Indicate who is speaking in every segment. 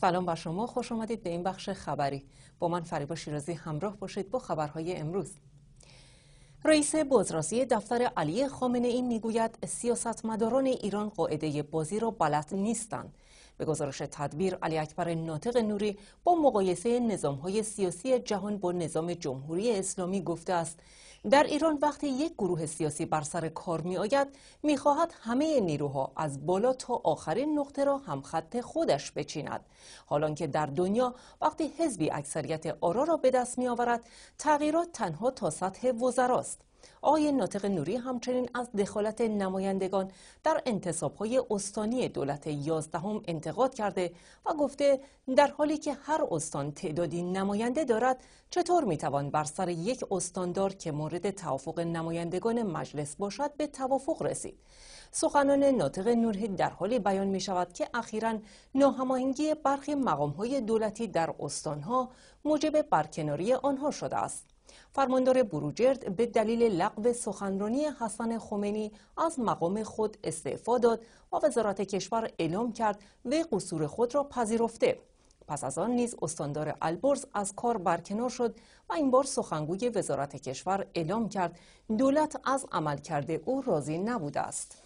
Speaker 1: سلام بر شما خوش آمدید به این بخش خبری با من فریبا شیرازی همراه باشید با خبرهای امروز رئیس بازرسی دفتر علی خامنه ای میگوید سیاستمداران ایران قاعده بازی را بلد نیستند به گزارش تدبیر علی اکبر ناطق نوری با مقایسه های سیاسی جهان با نظام جمهوری اسلامی گفته است در ایران وقتی یک گروه سیاسی بر سر کار می آید می خواهد همه نیروها از بالا تا آخرین نقطه را هم خط خودش بچیند حالان که در دنیا وقتی حزبی اکثریت آرا را به دست می آورد تغییرات تنها تا سطح وزراست آقای ناطق نوری همچنین از دخالت نمایندگان در انتصابهای استانی دولت یازدهم انتقاد کرده و گفته در حالی که هر استان تعدادی نماینده دارد چطور میتوان بر سر یک استاندار که مورد توافق نمایندگان مجلس باشد به توافق رسید سخنان ناطق نوری در حالی بیان می شود که اخیرا ناهماهنگی برخی مقام های دولتی در استانها موجب برکناری آنها شده است فرماندار بروجرد به دلیل لغو سخنرانی حسن خمینی از مقام خود استعفا داد و وزارت کشور اعلام کرد و قصور خود را پذیرفته پس از آن نیز استاندار البرز از کار برکنار شد و این بار سخنگوی وزارت کشور اعلام کرد دولت از عملکرد او راضی نبوده است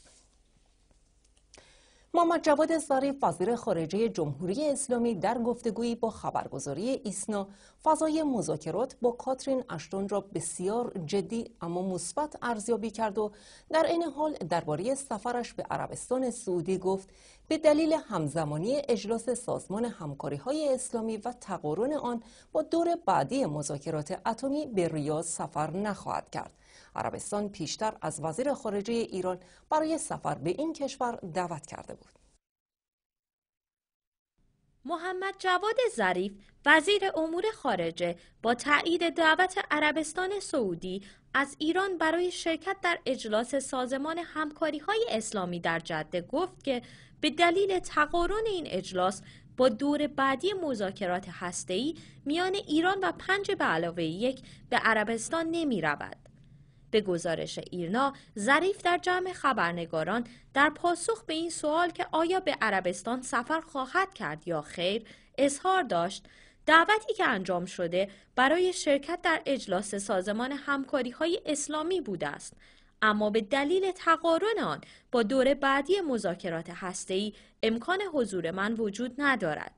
Speaker 1: محمد جواد ظریف وزیر خارجه جمهوری اسلامی در گفتگویی با خبرگزاری ایسنا فضای مذاکرات با کاترین اشتون را بسیار جدی اما مثبت ارزیابی کرد و در این حال درباره سفرش به عربستان سعودی گفت به دلیل همزمانی اجلاس سازمان همکاری های اسلامی و تقارن آن با دور بعدی مذاکرات اتمی به ریاض سفر نخواهد کرد عربستان پیشتر از وزیر خارجه ایران برای سفر
Speaker 2: به این کشور دعوت کرده بود. محمد جواد ظریف وزیر امور خارجه با تایید دعوت عربستان سعودی از ایران برای شرکت در اجلاس سازمان همکاری های اسلامی در جده گفت که به دلیل تقارن این اجلاس با دور بعدی مذاکرات هسته‌ای میان ایران و پنج به علاوه یک به عربستان نمی رود. به گزارش ایرنا ظریف در جمع خبرنگاران در پاسخ به این سوال که آیا به عربستان سفر خواهد کرد یا خیر اظهار داشت دعوتی که انجام شده برای شرکت در اجلاس سازمان همکاری های اسلامی بوده است اما به دلیل تقارن آن با دور بعدی مذاکرات هسته‌ای امکان حضور من وجود ندارد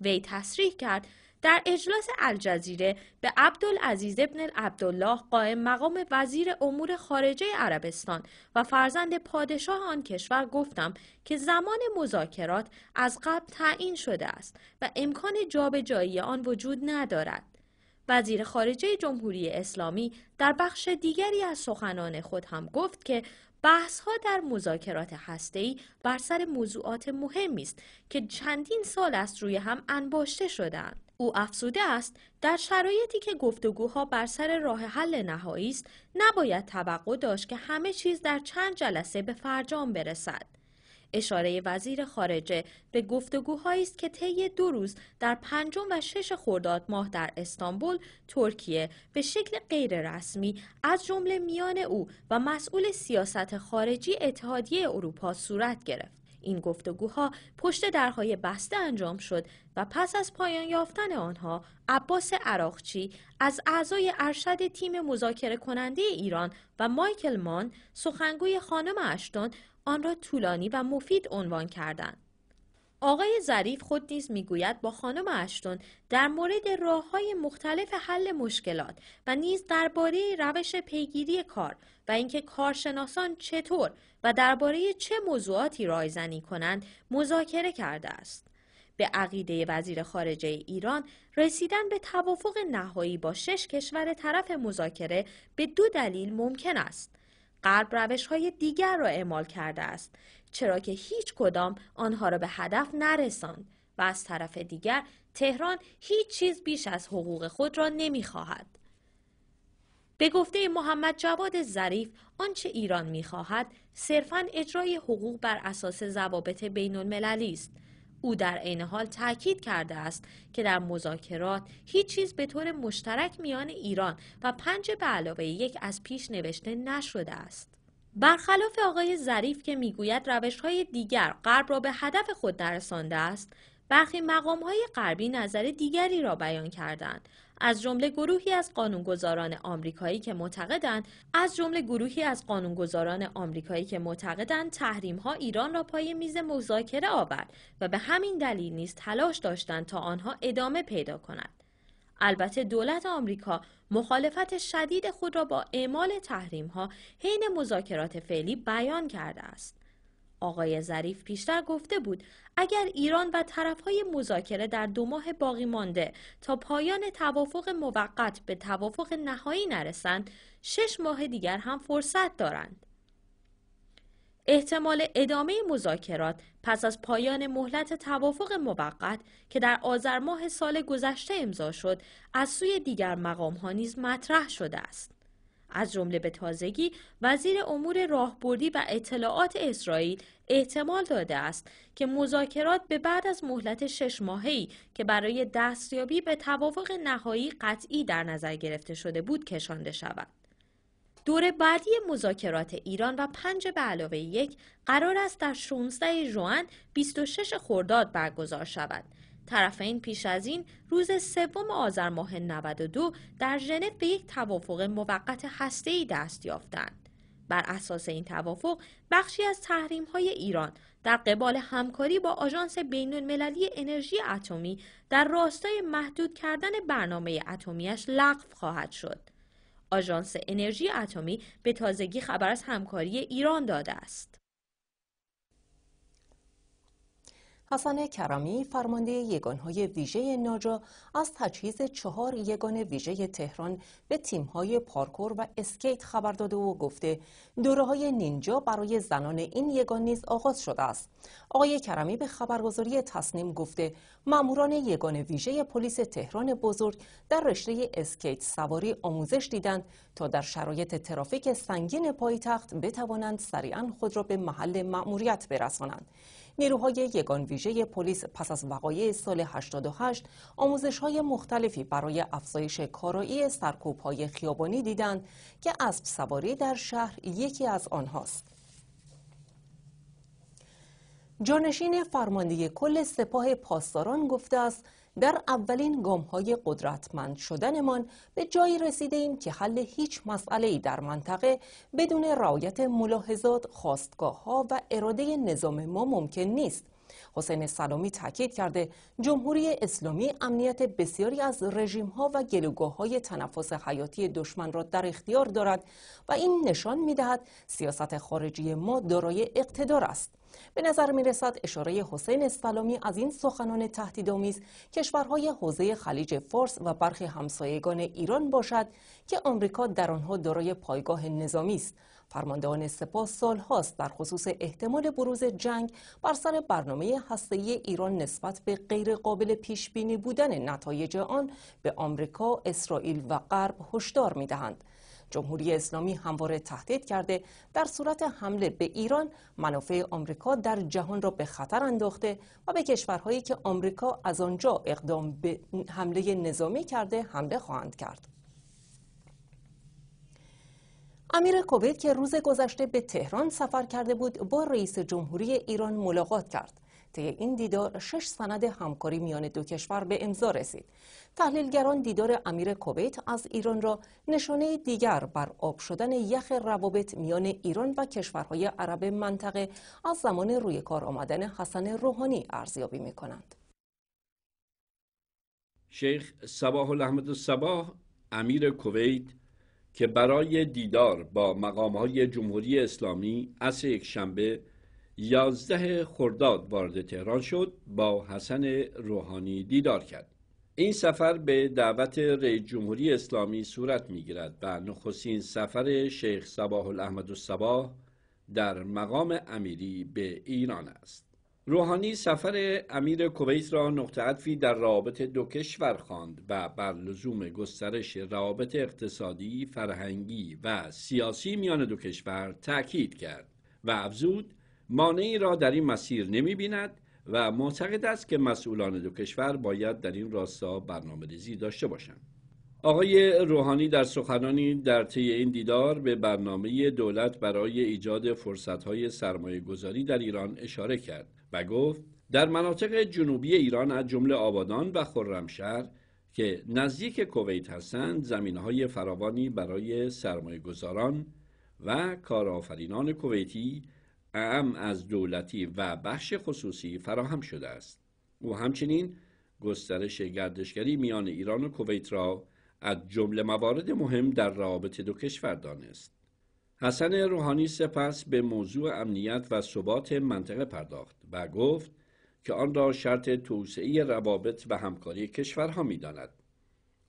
Speaker 2: وی تصریح کرد در اجلاس الجزیره به عبدالعزیز ابن عبدالله قائم مقام وزیر امور خارجه عربستان و فرزند پادشاه آن کشور گفتم که زمان مذاکرات از قبل تعیین شده است و امکان جابجایی آن وجود ندارد. وزیر خارجه جمهوری اسلامی در بخش دیگری از سخنان خود هم گفت که بحث ها در مذاکرات هسته‌ای بر سر موضوعات مهمی است که چندین سال است روی هم انباشته شدند. او افزوده است در شرایطی که گفتگوها بر سر راه حل نهایی است نباید توقع داشت که همه چیز در چند جلسه به فرجام برسد اشاره وزیر خارجه به گفتگوهایی است که طی دو روز در پنجم و شش خرداد ماه در استانبول ترکیه به شکل غیررسمی از جمله میان او و مسئول سیاست خارجی اتحادیه اروپا صورت گرفت این گفتگوها پشت درهای بسته انجام شد و پس از پایان یافتن آنها عباس عراقچی از اعضای ارشد تیم مذاکره کننده ایران و مایکل مان سخنگوی خانم اشتون آن را طولانی و مفید عنوان کردند. آقای ظریف خود نیز میگوید با خانم اشتون در مورد راه های مختلف حل مشکلات و نیز درباره روش پیگیری کار و اینکه کارشناسان چطور و درباره چه موضوعاتی رایزنی کنند مذاکره کرده است. به عقیده وزیر خارجه ایران رسیدن به توافق نهایی با شش کشور طرف مذاکره به دو دلیل ممکن است. قرب روش های دیگر را اعمال کرده است چرا که هیچ کدام آنها را به هدف نرساند و از طرف دیگر تهران هیچ چیز بیش از حقوق خود را نمیخواهد. به گفته محمد جواد ظریف آنچه ایران میخواهد صرفا اجرای حقوق بر اساس ضوابط بین المللی است او در عین حال تاکید کرده است که در مذاکرات هیچ چیز به طور مشترک میان ایران و پنج به علاوه یک از پیش نوشته نشده است برخلاف آقای ظریف که میگوید های دیگر غرب را به هدف خود نرسانده است برخی های غربی نظر دیگری را بیان کردند از جمله گروهی از قانونگذاران آمریکایی که معتقدند از جمله گروهی از قانونگذاران آمریکایی که معتقدند تحریم ها ایران را پای میز مذاکره آورد و به همین دلیل نیست تلاش داشتند تا آنها ادامه پیدا کند البته دولت آمریکا مخالفت شدید خود را با اعمال تحریم ها حین مذاکرات فعلی بیان کرده است. آقای ظریف پیشتر گفته بود اگر ایران و طرف های مذاکره در دو ماه باقی مانده تا پایان توافق موقت به توافق نهایی نرسند شش ماه دیگر هم فرصت دارند احتمال ادامه مذاکرات پس از پایان مهلت توافق موقت که در آذر ماه سال گذشته امضا شد از سوی دیگر مقام ها نیز مطرح شده است از جمله به تازگی وزیر امور راهبردی و اطلاعات اسرائیل احتمال داده است که مذاکرات به بعد از مهلت شش ماهه‌ای که برای دستیابی به توافق نهایی قطعی در نظر گرفته شده بود کشانده شود دور بعدی مذاکرات ایران و پنج به علاوه یک قرار است در 16 ژوئن 26 خرداد برگزار شود. طرفین پیش از این روز سوم آذر ماه 92 در ژنو به یک توافق موقت هسته‌ای دست یافتند. بر اساس این توافق بخشی از تحریم های ایران در قبال همکاری با آژانس بین المللی انرژی اتمی در راستای محدود کردن برنامه اتمیش لغو خواهد شد. آژانس انرژی اتمی به تازگی خبر از همکاری ایران داده است
Speaker 1: حسن کرامی، فرمانده یگانهای ویژه ناجا از تجهیز چهار یگان ویژه تهران به تیمهای پارکور و اسکیت خبر داده و گفته دوره های نینجا برای زنان این یگان نیز آغاز شده است آقای کرامی به خبرگزاری تصنیم گفته ماموران یگان ویژه پلیس تهران بزرگ در رشته اسکیت سواری آموزش دیدند تا در شرایط ترافیک سنگین پایتخت بتوانند سریعا خود را به محل مأموریت برسانند نیروهای یگان ویژه پلیس پس از وقایع سال 88 آموزش های مختلفی برای افزایش کارایی سرکوب های خیابانی دیدند که اسب سواری در شهر یکی از آنهاست. جانشین فرمانده کل سپاه پاسداران گفته است در اولین گام های قدرتمند شدنمان به جایی رسیده ایم که حل هیچ مسئله در منطقه بدون رعایت ملاحظات، خواستگاه ها و اراده نظام ما ممکن نیست. حسین سلامی تاکید کرده جمهوری اسلامی امنیت بسیاری از رژیم ها و گلوگاه های تنفس حیاتی دشمن را در اختیار دارد و این نشان می دهد سیاست خارجی ما دارای اقتدار است. به نظر می رسد اشاره حسین سلامی از این سخنان تهدیدآمیز کشورهای حوزه خلیج فارس و برخی همسایگان ایران باشد که آمریکا در آنها دارای پایگاه نظامی است فرماندهان سپاه هاست در خصوص احتمال بروز جنگ بر سر برنامه هسته‌ای ایران نسبت به غیرقابل پیش بینی بودن نتایج آن به آمریکا، اسرائیل و غرب هشدار می‌دهند. جمهوری اسلامی همواره تهدید کرده در صورت حمله به ایران منافع آمریکا در جهان را به خطر انداخته و به کشورهایی که آمریکا از آنجا اقدام به حمله نظامی کرده حمله خواهند کرد. امیر کویت که روز گذشته به تهران سفر کرده بود با رئیس جمهوری ایران ملاقات کرد طی این دیدار شش سند همکاری میان دو کشور به امضا رسید تحلیلگران دیدار امیر کویت از ایران را نشانه دیگر بر آب شدن یخ روابط میان ایران و کشورهای عرب منطقه از زمان روی کار آمدن حسن روحانی ارزیابی می کنند.
Speaker 3: شیخ صباح الاحمد صباح امیر کویت که برای دیدار با مقامهای جمهوری اسلامی از یک شنبه یازده خرداد وارد تهران شد با حسن روحانی دیدار کرد این سفر به دعوت رئیس جمهوری اسلامی صورت میگیرد و نخستین سفر شیخ صباح الاحمد الصباح در مقام امیری به ایران است روحانی سفر امیر کویت را نقطه عطفی در روابط دو کشور خواند و بر لزوم گسترش روابط اقتصادی، فرهنگی و سیاسی میان دو کشور تاکید کرد و افزود مانعی را در این مسیر نمی بیند و معتقد است که مسئولان دو کشور باید در این راستا برنامه ریزی داشته باشند. آقای روحانی در سخنانی در طی این دیدار به برنامه دولت برای ایجاد فرصتهای سرمایه گذاری در ایران اشاره کرد و گفت در مناطق جنوبی ایران از جمله آبادان و خرمشهر که نزدیک کویت هستند زمینهای فراوانی برای سرمایه گذاران و کارآفرینان کویتی ام از دولتی و بخش خصوصی فراهم شده است او همچنین گسترش گردشگری میان ایران و کویت را از جمله موارد مهم در روابط دو کشور دانست حسن روحانی سپس به موضوع امنیت و ثبات منطقه پرداخت و گفت که آن را شرط توسعه روابط و همکاری کشورها میداند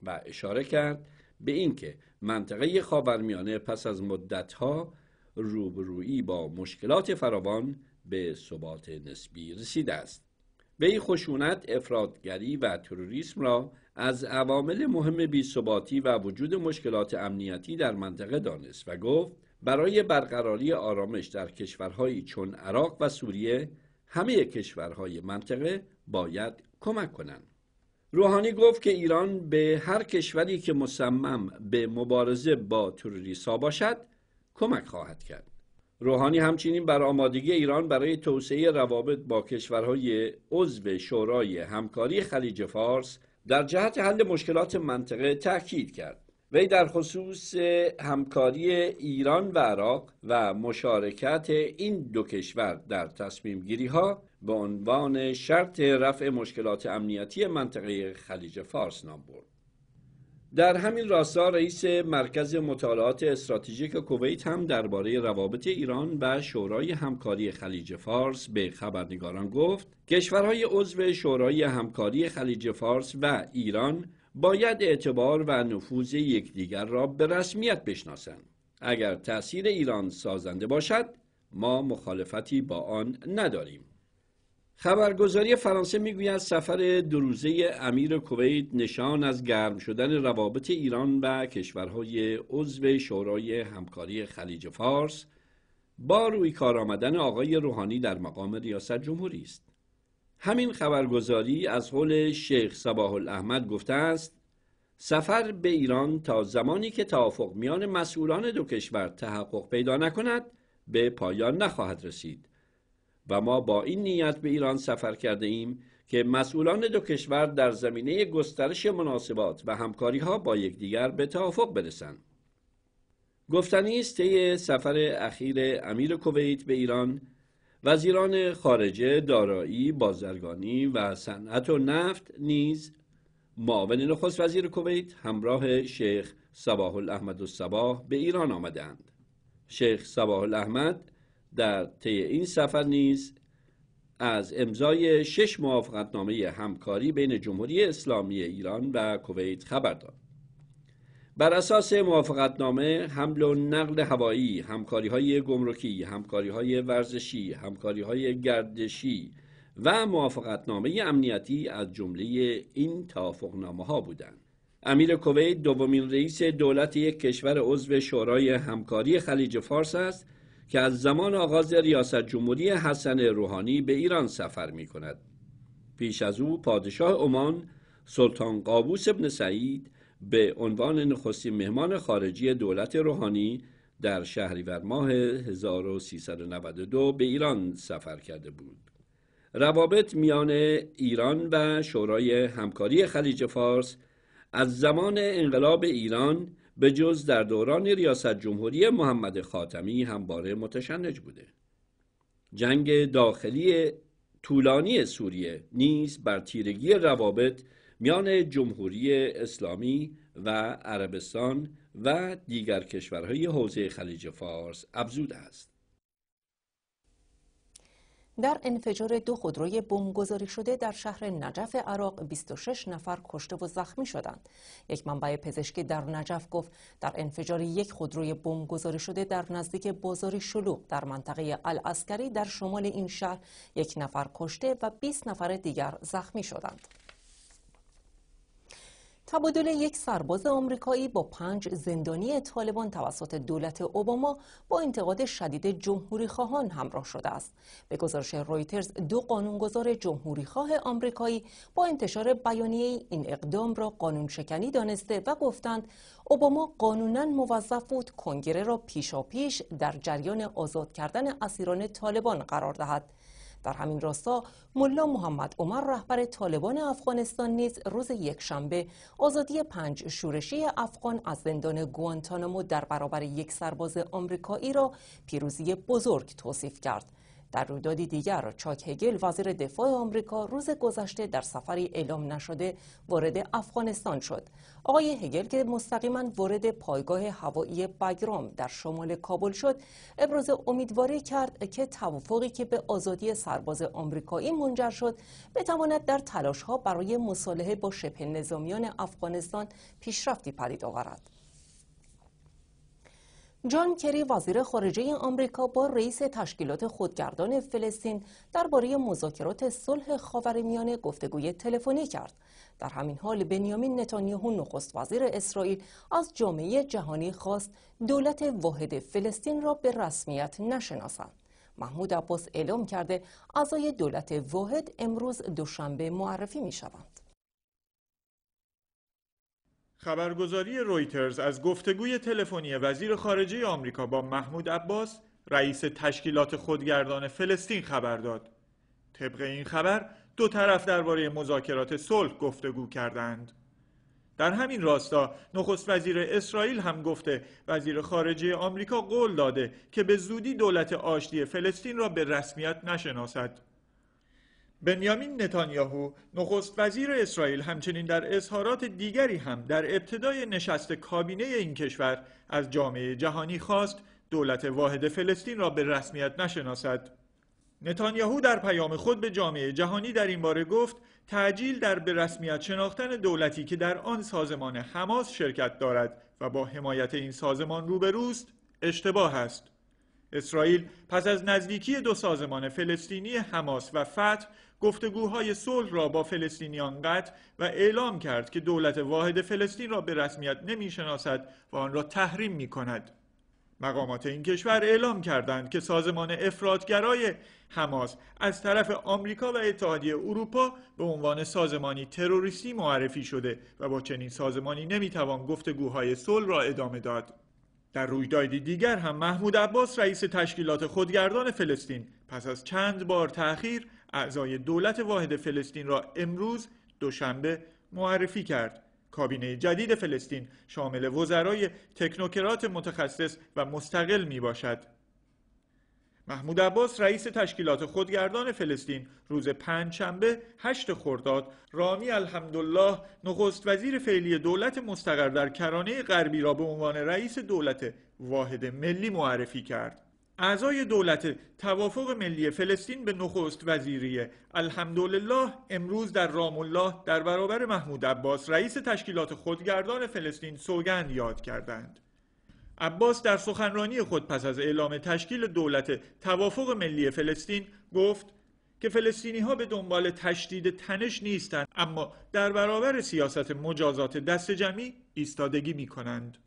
Speaker 3: و اشاره کرد به اینکه منطقه خاورمیانه پس از مدتها روبرویی با مشکلات فراوان به ثبات نسبی رسیده است وی خشونت افرادگری و تروریسم را از عوامل مهم بیثباتی و وجود مشکلات امنیتی در منطقه دانست و گفت برای برقراری آرامش در کشورهایی چون عراق و سوریه همه کشورهای منطقه باید کمک کنند روحانی گفت که ایران به هر کشوری که مصمم به مبارزه با ها باشد کمک خواهد کرد روحانی همچنین بر آمادگی ایران برای توسعه روابط با کشورهای عضو شورای همکاری خلیج فارس در جهت حل مشکلات منطقه تاکید کرد وی در خصوص همکاری ایران و عراق و مشارکت این دو کشور در تصمیم گیری ها به عنوان شرط رفع مشکلات امنیتی منطقه خلیج فارس نام برد در همین راستا رئیس مرکز مطالعات استراتژیک کویت هم درباره روابط ایران و شورای همکاری خلیج فارس به خبرنگاران گفت کشورهای عضو شورای همکاری خلیج فارس و ایران باید اعتبار و نفوذ یکدیگر را به رسمیت بشناسند اگر تاثیر ایران سازنده باشد ما مخالفتی با آن نداریم خبرگزاری فرانسه میگوید سفر روزه امیر کویت نشان از گرم شدن روابط ایران و کشورهای عضو شورای همکاری خلیج فارس با روی کار آمدن آقای روحانی در مقام ریاست جمهوری است همین خبرگزاری از قول شیخ صباح الاحمد گفته است سفر به ایران تا زمانی که توافق میان مسئولان دو کشور تحقق پیدا نکند به پایان نخواهد رسید و ما با این نیت به ایران سفر کرده ایم که مسئولان دو کشور در زمینه گسترش مناسبات و همکاری ها با یکدیگر به توافق برسند. گفتنی است طی سفر اخیر امیر کویت به ایران وزیران خارجه، دارایی، بازرگانی و صنعت و نفت نیز معاون نخست وزیر کویت همراه شیخ صباح الاحمد و صباح به ایران آمدند. شیخ صباح الاحمد در طی این سفر نیز از امضای شش موافقتنامه همکاری بین جمهوری اسلامی ایران و کویت خبر داد بر اساس موافقتنامه حمل و نقل هوایی، همکاری های گمرکی، همکاری های ورزشی، همکاری های گردشی و موافقتنامه امنیتی از جمله این توافقنامه ها بودند. امیر کویت دومین رئیس دولت یک کشور عضو شورای همکاری خلیج فارس است که از زمان آغاز ریاست جمهوری حسن روحانی به ایران سفر می کند. پیش از او پادشاه عمان سلطان قابوس ابن سعید به عنوان نخستی مهمان خارجی دولت روحانی در شهریور ماه 1392 به ایران سفر کرده بود. روابط میان ایران و شورای همکاری خلیج فارس از زمان انقلاب ایران به جز در دوران ریاست جمهوری محمد خاتمی همواره متشنج بوده جنگ داخلی طولانی سوریه نیز بر تیرگی روابط میان جمهوری اسلامی و عربستان و دیگر کشورهای حوزه خلیج فارس ابزود است
Speaker 1: در انفجار دو خودروی بمبگذاری شده در شهر نجف عراق 26 نفر کشته و زخمی شدند. یک منبع پزشکی در نجف گفت در انفجار یک خودروی بمبگذاری شده در نزدیک بازار شلوغ در منطقه العسکری در شمال این شهر یک نفر کشته و 20 نفر دیگر زخمی شدند. تبادل یک سرباز آمریکایی با پنج زندانی طالبان توسط دولت اوباما با انتقاد شدید جمهوری خواهان همراه شده است. به گزارش رویترز دو قانونگذار جمهوری خواه آمریکایی با انتشار بیانیه این اقدام را قانون شکنی دانسته و گفتند اوباما قانونا موظف بود کنگره را پیشاپیش در جریان آزاد کردن اسیران طالبان قرار دهد. در همین راستا ملا محمد عمر رهبر طالبان افغانستان نیز روز یکشنبه آزادی پنج شورشی افغان از زندان گوانتانامو در برابر یک سرباز آمریکایی را پیروزی بزرگ توصیف کرد در رویدادی دیگر چاک هگل وزیر دفاع آمریکا روز گذشته در سفری اعلام نشده وارد افغانستان شد آقای هگل که مستقیما وارد پایگاه هوایی بگرام در شمال کابل شد ابراز امیدواری کرد که توافقی که به آزادی سرباز آمریکایی منجر شد بتواند در تلاشها برای مصالحه با شبه نظامیان افغانستان پیشرفتی پدید آورد جان کری وزیر خارجه آمریکا با رئیس تشکیلات خودگردان فلسطین درباره مذاکرات صلح خاورمیانه گفتگوی تلفنی کرد در همین حال بنیامین نتانیاهو نخست وزیر اسرائیل از جامعه جهانی خواست دولت واحد فلسطین را به رسمیت نشناسند محمود عباس اعلام کرده اعضای دولت واحد امروز دوشنبه معرفی می شوند
Speaker 4: خبرگزاری رویترز از گفتگوی تلفنی وزیر خارجه آمریکا با محمود عباس رئیس تشکیلات خودگردان فلسطین خبر داد. طبق این خبر دو طرف درباره مذاکرات صلح گفتگو کردند. در همین راستا نخست وزیر اسرائیل هم گفته وزیر خارجه آمریکا قول داده که به زودی دولت آشتی فلسطین را به رسمیت نشناسد. بنیامین نتانیاهو نخست وزیر اسرائیل همچنین در اظهارات دیگری هم در ابتدای نشست کابینه این کشور از جامعه جهانی خواست دولت واحد فلسطین را به رسمیت نشناسد نتانیاهو در پیام خود به جامعه جهانی در این باره گفت تعجیل در به رسمیت شناختن دولتی که در آن سازمان حماس شرکت دارد و با حمایت این سازمان روبروست اشتباه است اسرائیل پس از نزدیکی دو سازمان فلسطینی حماس و فتح گفتگوهای صلح را با فلسطینیان قطع و اعلام کرد که دولت واحد فلسطین را به رسمیت نمیشناسد و آن را تحریم می کند. مقامات این کشور اعلام کردند که سازمان افرادگرای حماس از طرف آمریکا و اتحادیه اروپا به عنوان سازمانی تروریستی معرفی شده و با چنین سازمانی نمیتوان گفتگوهای صلح را ادامه داد. در رویدادی دیگر هم محمود عباس رئیس تشکیلات خودگردان فلسطین پس از چند بار تأخیر اعضای دولت واحد فلسطین را امروز دوشنبه معرفی کرد کابینه جدید فلسطین شامل وزرای تکنوکرات متخصص و مستقل می باشد. محمود عباس رئیس تشکیلات خودگردان فلسطین روز پنجشنبه هشت خرداد رامی الحمدالله نخست وزیر فعلی دولت مستقر در کرانه غربی را به عنوان رئیس دولت واحد ملی معرفی کرد. اعضای دولت توافق ملی فلسطین به نخست وزیری الحمدلله امروز در رام الله در برابر محمود عباس رئیس تشکیلات خودگردان فلسطین سوگند یاد کردند. عباس در سخنرانی خود پس از اعلام تشکیل دولت توافق ملی فلسطین گفت که فلسطینی ها به دنبال تشدید تنش نیستند اما در برابر سیاست مجازات دست جمعی ایستادگی می کنند.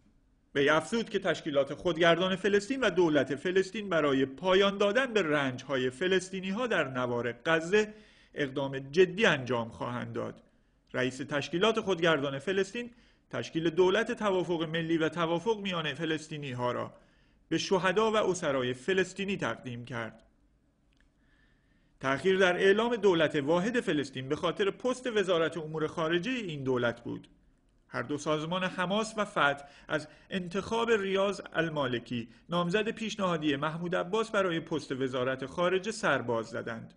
Speaker 4: افزود که تشکیلات خودگردان فلسطین و دولت فلسطین برای پایان دادن به های فلسطینی ها در نوار غزه اقدام جدی انجام خواهند داد رئیس تشکیلات خودگردان فلسطین تشکیل دولت توافق ملی و توافق میان فلسطینی ها را به شهدا و اسرای فلسطینی تقدیم کرد تأخیر در اعلام دولت واحد فلسطین به خاطر پست وزارت امور خارجه این دولت بود هر دو سازمان حماس و فتح از انتخاب ریاض المالکی نامزد پیشنهادی محمود عباس برای پست وزارت خارجه سرباز زدند.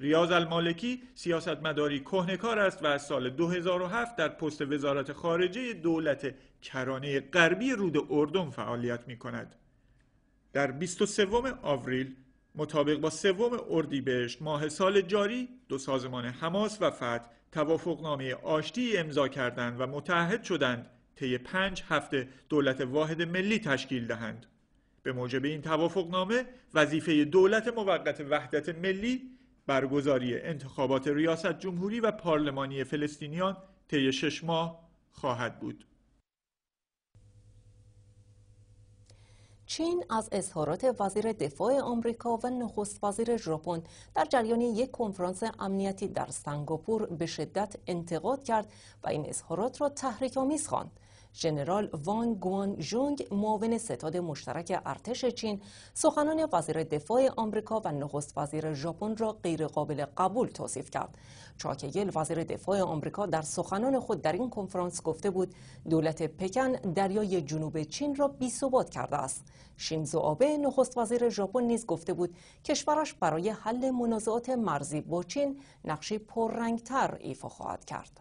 Speaker 4: ریاض المالکی سیاستمداری کهنکار است و از سال 2007 در پست وزارت خارجه دولت کرانه غربی رود اردن فعالیت می کند. در 23 آوریل مطابق با سوم اردیبهشت ماه سال جاری دو سازمان حماس و فتح توافقنامه آشتی امضا کردند و متحد شدند طی پنج هفته دولت واحد ملی تشکیل دهند به موجب این توافقنامه وظیفه دولت موقت وحدت ملی برگزاری انتخابات ریاست جمهوری و پارلمانی فلسطینیان طی شش ماه خواهد بود
Speaker 1: چین از اظهارات وزیر دفاع آمریکا و نخست وزیر ژاپن در جریان یک کنفرانس امنیتی در سنگاپور به شدت انتقاد کرد و این اظهارات را آمیز خواند. ژنرال وان گوان جونگ معاون ستاد مشترک ارتش چین سخنان وزیر دفاع آمریکا و نخست وزیر ژاپن را غیرقابل قبول توصیف کرد چاکگل وزیر دفاع آمریکا در سخنان خود در این کنفرانس گفته بود دولت پکن دریای جنوب چین را بیثبات کرده است شینزو آبه نخست وزیر ژاپن نیز گفته بود کشورش برای حل منازعات مرزی با چین نقشی پررنگتر ایفا خواهد کرد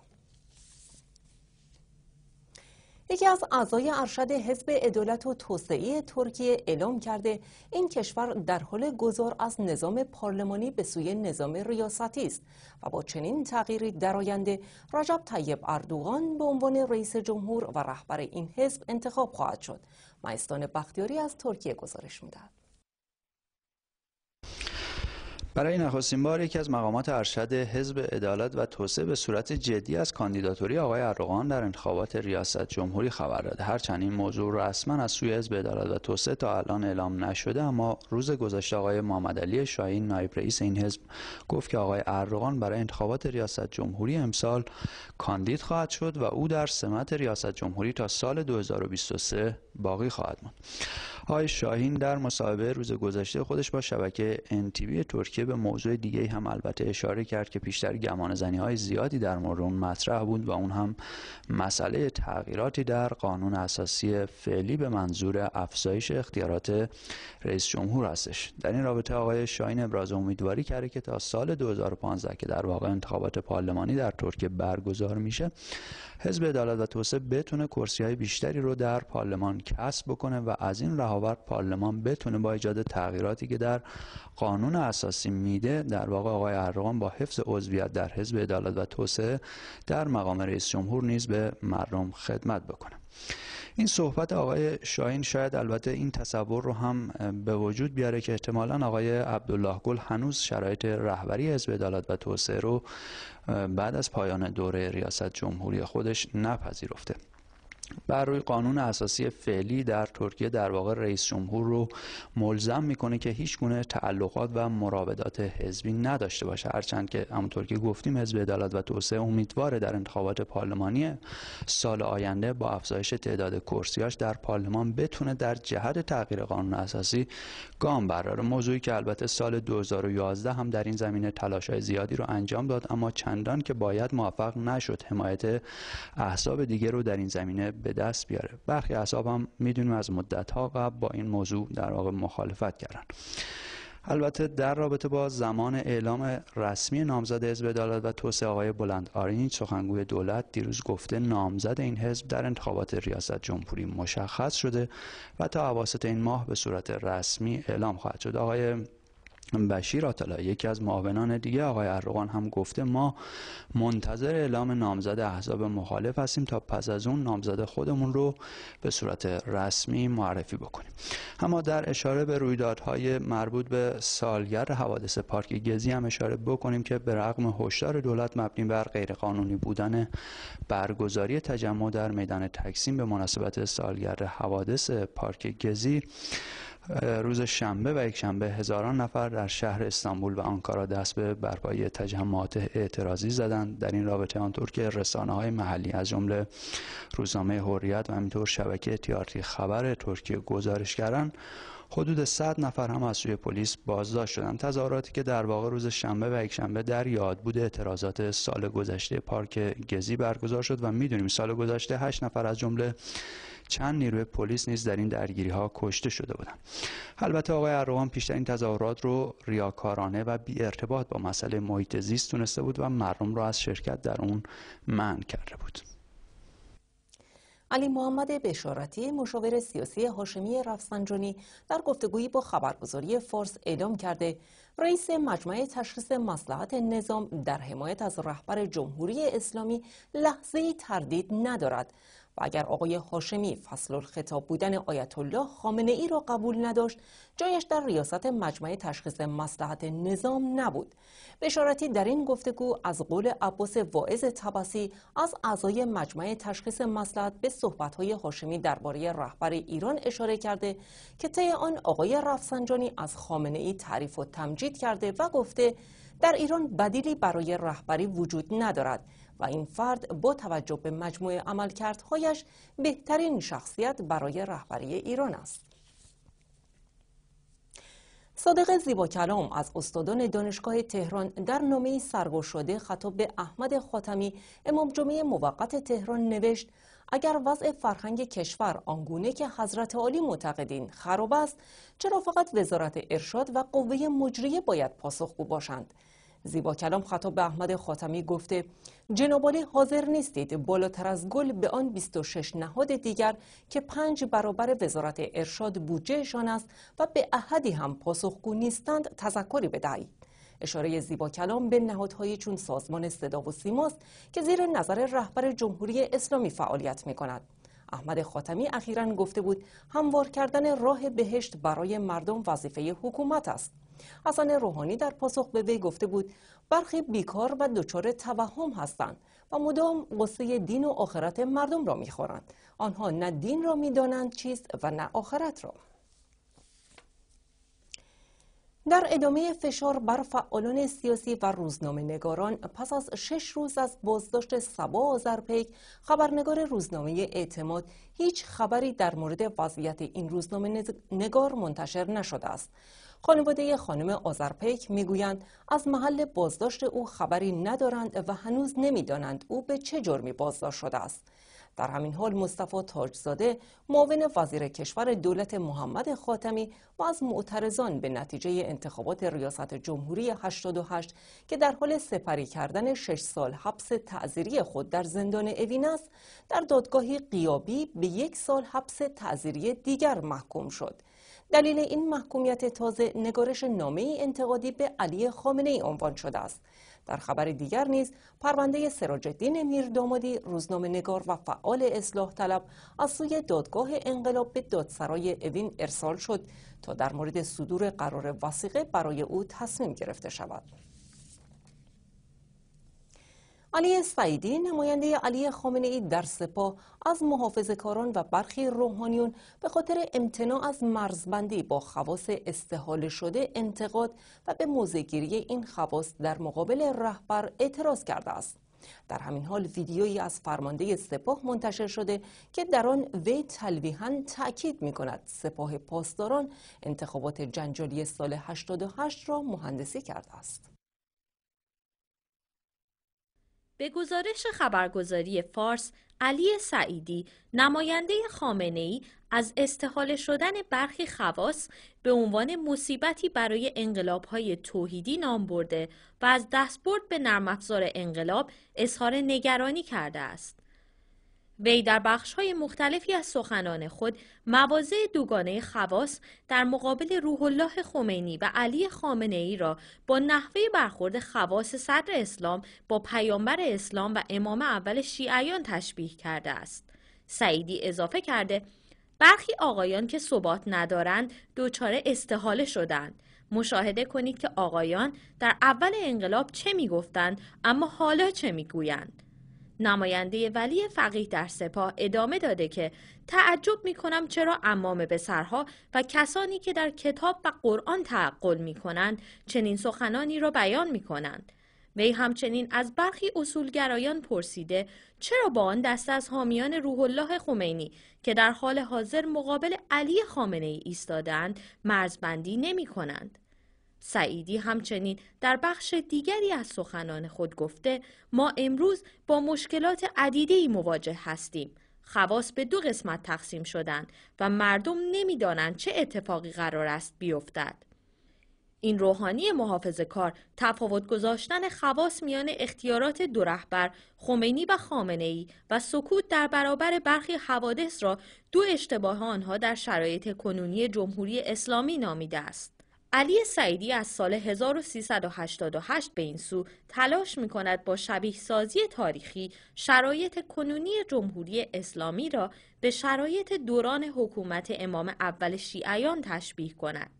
Speaker 1: یکی از اعضای ارشد حزب عدالت و توسعه ترکیه اعلام کرده این کشور در حال گذار از نظام پارلمانی به سوی نظام ریاستی است و با چنین تغییری در آینده رجب طیب اردوغان به عنوان رئیس جمهور و رهبر این حزب انتخاب خواهد شد. مایستان بختیاری از ترکیه گزارش میدهد.
Speaker 5: برای نخستین بار یکی از مقامات ارشد حزب عدالت و توسعه به صورت جدی از کاندیداتوری آقای ارغان در انتخابات ریاست جمهوری خبر داده هرچند این موضوع رسما از سوی حزب عدالت و توسعه تا الان اعلام نشده اما روز گذشته آقای محمد علی شاهین نایب رئیس این حزب گفت که آقای اردوغان برای انتخابات ریاست جمهوری امسال کاندید خواهد شد و او در سمت ریاست جمهوری تا سال 2023 باقی خواهد ماند آقای شاهین در مصاحبه روز گذشته خودش با شبکه انتیبی ترکیه به موضوع دیگه هم البته اشاره کرد که پیشتر گمان زنی های زیادی در مورد اون مطرح بود و اون هم مسئله تغییراتی در قانون اساسی فعلی به منظور افزایش اختیارات رئیس جمهور هستش در این رابطه آقای شاین ابراز امیدواری کرده که تا سال 2015 که در واقع انتخابات پارلمانی در ترکیه برگزار میشه حزب عدالت و توسعه بتونه کرسی های بیشتری رو در پارلمان کسب بکنه و از این رهاور پارلمان بتونه با ایجاد تغییراتی که در قانون اساسی میده در واقع آقای ارغام با حفظ عضویت در حزب عدالت و توسعه در مقام رئیس جمهور نیز به مردم خدمت بکنه این صحبت آقای شاهین شاید البته این تصور رو هم به وجود بیاره که احتمالا آقای عبدالله گل هنوز شرایط رهبری حزب عدالت و توسعه رو بعد از پایان دوره ریاست جمهوری خودش نپذیرفته بر روی قانون اساسی فعلی در ترکیه در واقع رئیس جمهور رو ملزم میکنه که هیچ گونه تعلقات و مراودات حزبی نداشته باشه هرچند که همونطور که گفتیم حزب عدالت و توسعه امیدواره در انتخابات پارلمانی سال آینده با افزایش تعداد کرسیاش در پارلمان بتونه در جهت تغییر قانون اساسی گام برداره موضوعی که البته سال 2011 هم در این زمینه تلاش‌های زیادی رو انجام داد اما چندان که باید موفق نشد حمایت احزاب دیگه رو در این زمینه به دست بیاره برخی اصحاب هم میدونیم از مدت ها قبل با این موضوع در واقع مخالفت کردن البته در رابطه با زمان اعلام رسمی نامزد حزب عدالت و توسعه آقای بلند آرین سخنگوی دولت دیروز گفته نامزد این حزب در انتخابات ریاست جمهوری مشخص شده و تا اواسط این ماه به صورت رسمی اعلام خواهد شد آقای بشیر آتلا یکی از معاونان دیگه آقای اردوغان هم گفته ما منتظر اعلام نامزد احزاب مخالف هستیم تا پس از اون نامزد خودمون رو به صورت رسمی معرفی بکنیم اما در اشاره به رویدادهای مربوط به سالگرد حوادث پارک گزی هم اشاره بکنیم که به رغم هشدار دولت مبنی بر غیرقانونی بودن برگزاری تجمع در میدان تکسیم به مناسبت سالگرد حوادث پارک گزی روز شنبه و یک شنبه هزاران نفر در شهر استانبول و آنکارا دست به برپایی تجمعات اعتراضی زدند در این رابطه آنطور که رسانه های محلی از جمله روزنامه حریت و همینطور شبکه تیارتی خبر ترکیه گزارش کردند حدود 100 نفر هم از سوی پلیس بازداشت شدند تظاهراتی که در واقع روز شنبه و یک شنبه در یاد بود اعتراضات سال گذشته پارک گزی برگزار شد و میدونیم سال گذشته 8 نفر از جمله چند نیروی پلیس نیز در این درگیری ها کشته شده بودند البته آقای اروان پیشتر این تظاهرات رو ریاکارانه و بی ارتباط با مسئله محیط زیست تونسته بود و مردم را از شرکت در اون منع کرده بود
Speaker 1: علی محمد بشارتی مشاور سیاسی هاشمی رفسنجانی در گفتگویی با خبرگزاری فارس اعلام کرده رئیس مجمع تشخیص مصلحت نظام در حمایت از رهبر جمهوری اسلامی لحظه تردید ندارد و اگر آقای هاشمی فصل الخطاب بودن آیت الله خامنه ای را قبول نداشت جایش در ریاست مجمع تشخیص مسلحت نظام نبود بشارتی در این گفتگو از قول عباس واعظ تبسی از اعضای مجمع تشخیص مسلحت به صحبتهای هاشمی درباره رهبر ایران اشاره کرده که طی آن آقای رفسنجانی از خامنه ای تعریف و تمجید کرده و گفته در ایران بدیلی برای رهبری وجود ندارد و این فرد با توجه به مجموع عملکردهایش بهترین شخصیت برای رهبری ایران است. صادق زیبا کلام از استادان دانشگاه تهران در نامه سرگشاده شده خطاب به احمد خاتمی امام جمعه موقت تهران نوشت اگر وضع فرهنگ کشور آنگونه که حضرت عالی معتقدین خراب است چرا فقط وزارت ارشاد و قوه مجریه باید پاسخگو باشند زیبا کلام خطاب به احمد خاتمی گفته جنابالی حاضر نیستید بالاتر از گل به آن 26 نهاد دیگر که پنج برابر وزارت ارشاد بودجهشان است و به احدی هم پاسخگو نیستند تذکری بدهید اشاره زیبا کلام به نهادهایی چون سازمان صدا و سیماست که زیر نظر رهبر جمهوری اسلامی فعالیت می کند. احمد خاتمی اخیرا گفته بود هموار کردن راه بهشت برای مردم وظیفه حکومت است. حسن روحانی در پاسخ به وی گفته بود برخی بیکار و دچار توهم هستند و مدام قصه دین و آخرت مردم را میخورند آنها نه دین را میدانند چیست و نه آخرت را در ادامه فشار بر فعالان سیاسی و روزنامه نگاران پس از شش روز از بازداشت سبا آزرپیک خبرنگار روزنامه اعتماد هیچ خبری در مورد وضعیت این روزنامه نگار منتشر نشده است خانواده خانم آزرپیک میگویند از محل بازداشت او خبری ندارند و هنوز نمیدانند او به چه جرمی بازداشت شده است. در همین حال مصطفی تاجزاده معاون وزیر کشور دولت محمد خاتمی و از معترضان به نتیجه انتخابات ریاست جمهوری 88 که در حال سپری کردن 6 سال حبس تعذیری خود در زندان اوین است در دادگاهی قیابی به یک سال حبس تعذیری دیگر محکوم شد دلیل این محکومیت تازه نگارش نامه انتقادی به علی خامنه ای عنوان شده است در خبر دیگر نیز پرونده سراجدین میردامادی روزنامه نگار و فعال اصلاح طلب از سوی دادگاه انقلاب به دادسرای اوین ارسال شد تا در مورد صدور قرار وسیقه برای او تصمیم گرفته شود علی سعیدی نماینده علی خامنه ای در سپاه از محافظهکاران و برخی روحانیون به خاطر امتناع از مرزبندی با خواص استحال شده انتقاد و به موزگیری این خواص در مقابل رهبر اعتراض کرده است. در همین حال ویدیویی از فرمانده سپاه منتشر شده که در آن وی تلویحا تاکید می کند سپاه پاسداران انتخابات جنجالی سال 88 را مهندسی
Speaker 2: کرده است. به گزارش خبرگزاری فارس، علی سعیدی نماینده خامنه ای از استحال شدن برخی خواص به عنوان مصیبتی برای انقلابهای توحیدی نام برده و از دستبرد به نرم انقلاب اظهار نگرانی کرده است. وی در بخش های مختلفی از سخنان خود مواضع دوگانه خواص در مقابل روح الله خمینی و علی خامنه ای را با نحوه برخورد خواص صدر اسلام با پیامبر اسلام و امام اول شیعیان تشبیه کرده است. سعیدی اضافه کرده برخی آقایان که ثبات ندارند دوچاره استحاله شدند. مشاهده کنید که آقایان در اول انقلاب چه میگفتند اما حالا چه میگویند. نماینده ولی فقیه در سپاه ادامه داده که تعجب می کنم چرا امام به سرها و کسانی که در کتاب و قرآن تعقل می کنند چنین سخنانی را بیان می کنند. وی همچنین از برخی اصولگرایان پرسیده چرا با آن دست از حامیان روح الله خمینی که در حال حاضر مقابل علی خامنه ای ایستادند مرزبندی نمی کنند. سعیدی همچنین در بخش دیگری از سخنان خود گفته ما امروز با مشکلات عدیده‌ای مواجه هستیم خواص به دو قسمت تقسیم شدند و مردم نمیدانند چه اتفاقی قرار است بیفتد این روحانی محافظ کار تفاوت گذاشتن خواص میان اختیارات دو رهبر خمینی و خامنه ای و سکوت در برابر برخی حوادث را دو اشتباه آنها در شرایط کنونی جمهوری اسلامی نامیده است. علی سعیدی از سال 1388 به این سو تلاش می با شبیه سازی تاریخی شرایط کنونی جمهوری اسلامی را به شرایط دوران حکومت امام اول شیعیان تشبیه کند.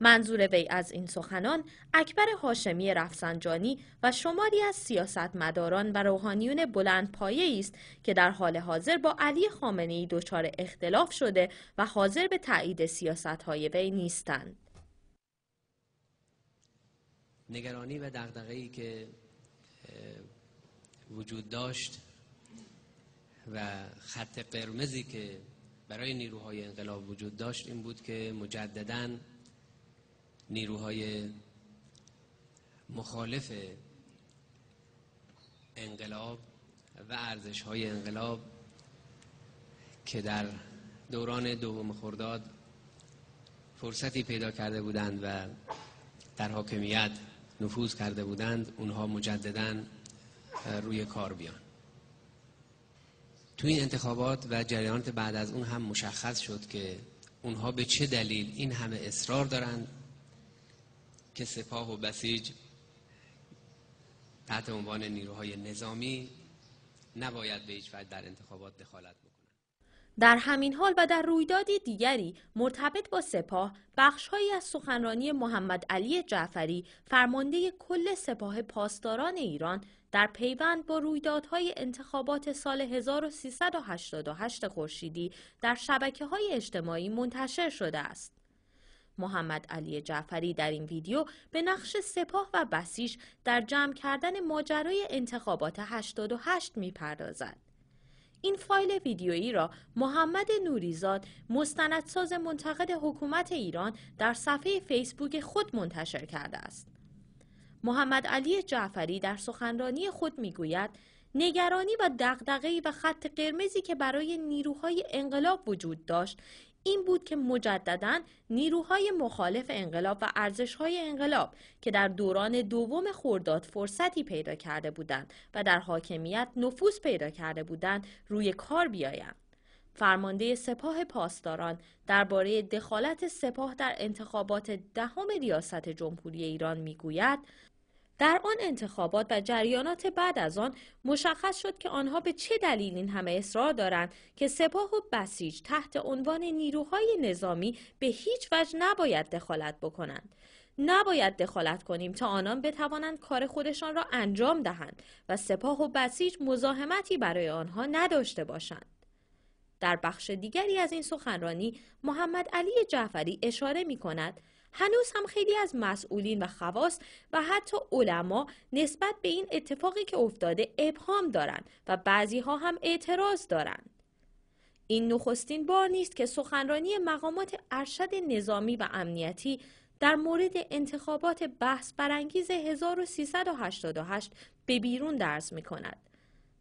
Speaker 2: منظور وی از این سخنان اکبر هاشمی رفسنجانی و شماری از سیاستمداران و روحانیون بلند پایه است که در حال حاضر با علی ای دچار اختلاف شده و حاضر به تایید های وی نیستند.
Speaker 5: نگرانی و ای که وجود داشت و خط قرمزی که برای نیروهای انقلاب وجود داشت این بود که مجددا نیروهای مخالف انقلاب و ارزش های انقلاب که در دوران دوم خرداد فرصتی پیدا کرده بودند و در حاکمیت نفوذ کرده بودند اونها مجددا روی کار بیان تو این انتخابات و جریانات بعد از اون هم مشخص شد که اونها به چه دلیل این همه اصرار دارند که سپاه و بسیج تحت عنوان نیروهای نظامی نباید به هیچ وجه در انتخابات دخالت بود.
Speaker 2: در همین حال و در رویدادی دیگری مرتبط با سپاه بخشهایی از سخنرانی محمد علی جعفری فرمانده کل سپاه پاسداران ایران در پیوند با رویدادهای انتخابات سال 1388 خورشیدی در شبکه های اجتماعی منتشر شده است. محمد علی جعفری در این ویدیو به نقش سپاه و بسیج در جمع کردن ماجرای انتخابات 88 پردازد. این فایل ویدیویی را محمد نوریزاد مستندساز منتقد حکومت ایران در صفحه فیسبوک خود منتشر کرده است. محمد علی جعفری در سخنرانی خود میگوید نگرانی و دغدغه‌ای و خط قرمزی که برای نیروهای انقلاب وجود داشت این بود که مجددا نیروهای مخالف انقلاب و ارزشهای انقلاب که در دوران دوم خورداد فرصتی پیدا کرده بودند و در حاکمیت نفوذ پیدا کرده بودند روی کار بیایند فرمانده سپاه پاسداران درباره دخالت سپاه در انتخابات دهم ریاست جمهوری ایران میگوید در آن انتخابات و جریانات بعد از آن مشخص شد که آنها به چه دلیل این همه اصرار دارند که سپاه و بسیج تحت عنوان نیروهای نظامی به هیچ وجه نباید دخالت بکنند. نباید دخالت کنیم تا آنان بتوانند کار خودشان را انجام دهند و سپاه و بسیج مزاحمتی برای آنها نداشته باشند. در بخش دیگری از این سخنرانی محمد علی جعفری اشاره می کند هنوز هم خیلی از مسئولین و خواص و حتی علما نسبت به این اتفاقی که افتاده ابهام دارند و بعضی ها هم اعتراض دارند. این نخستین بار نیست که سخنرانی مقامات ارشد نظامی و امنیتی در مورد انتخابات بحث برانگیز 1388 به بیرون درس می کند.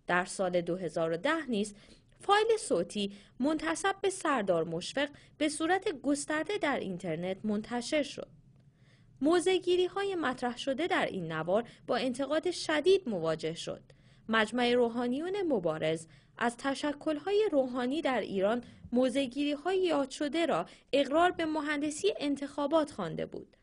Speaker 2: در سال 2010 نیست، فایل صوتی منتصب به سردار مشفق به صورت گسترده در اینترنت منتشر شد. موزگیری های مطرح شده در این نوار با انتقاد شدید مواجه شد. مجمع روحانیون مبارز از های روحانی در ایران های یاد شده را اقرار به مهندسی انتخابات خوانده بود.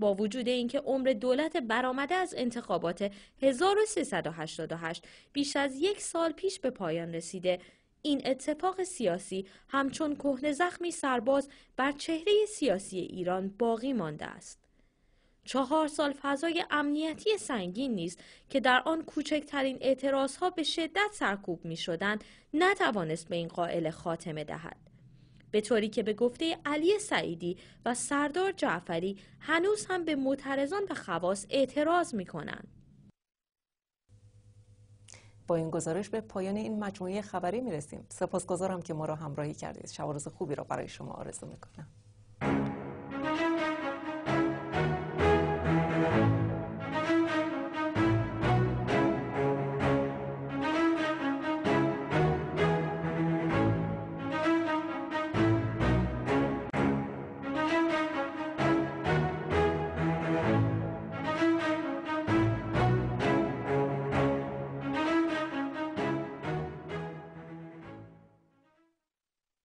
Speaker 2: با وجود اینکه عمر دولت برآمده از انتخابات 1388 بیش از یک سال پیش به پایان رسیده این اتفاق سیاسی همچون کهن زخمی سرباز بر چهره سیاسی ایران باقی مانده است. چهار سال فضای امنیتی سنگین نیست که در آن کوچکترین اعتراض ها به شدت سرکوب می شدند نتوانست به این قائل خاتمه دهد. به طوری که به گفته علی سعیدی و سردار جعفری هنوز هم به معترضان و خواص اعتراض می کنند.
Speaker 1: با این گزارش به پایان این مجموعه خبری میرسیم سپاسگزارم که ما را همراهی کردید شب خوبی را برای شما آرزو میکنم